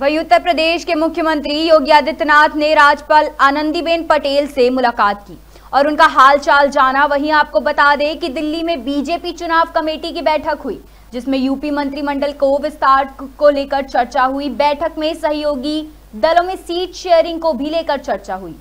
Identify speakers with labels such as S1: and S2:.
S1: वही उत्तर प्रदेश के मुख्यमंत्री योगी आदित्यनाथ ने राज्यपाल आनंदीबेन पटेल से मुलाकात की और उनका हालचाल जाना वहीं आपको बता दें कि दिल्ली में बीजेपी चुनाव कमेटी की बैठक हुई जिसमें यूपी मंत्रिमंडल को विस्तार को लेकर चर्चा हुई बैठक में सहयोगी दलों में सीट शेयरिंग को भी लेकर चर्चा हुई